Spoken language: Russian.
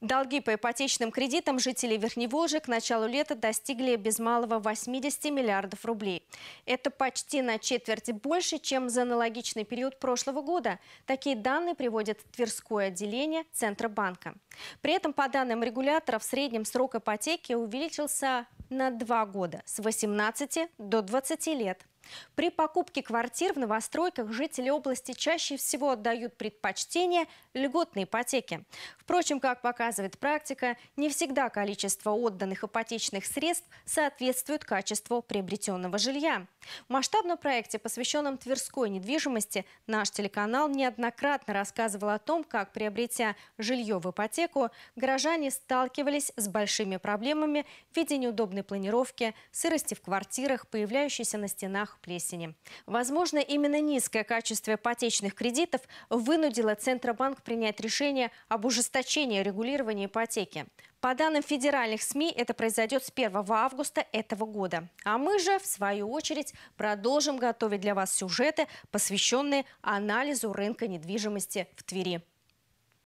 Долги по ипотечным кредитам жителей Верхневолжи к началу лета достигли без малого 80 миллиардов рублей. Это почти на четверть больше, чем за аналогичный период прошлого года. Такие данные приводит Тверское отделение Центробанка. При этом, по данным регулятора, в среднем срок ипотеки увеличился на два года – с 18 до 20 лет. При покупке квартир в новостройках жители области чаще всего отдают предпочтение льготной ипотеке. Впрочем, как показывает практика, не всегда количество отданных ипотечных средств соответствует качеству приобретенного жилья. В масштабном проекте, посвященном Тверской недвижимости, наш телеканал неоднократно рассказывал о том, как, приобретя жилье в ипотеку, горожане сталкивались с большими проблемами в виде неудобной планировки, сырости в квартирах, появляющейся на стенах цветах плесени. Возможно, именно низкое качество ипотечных кредитов вынудило Центробанк принять решение об ужесточении регулирования ипотеки. По данным федеральных СМИ, это произойдет с 1 августа этого года. А мы же, в свою очередь, продолжим готовить для вас сюжеты, посвященные анализу рынка недвижимости в Твери.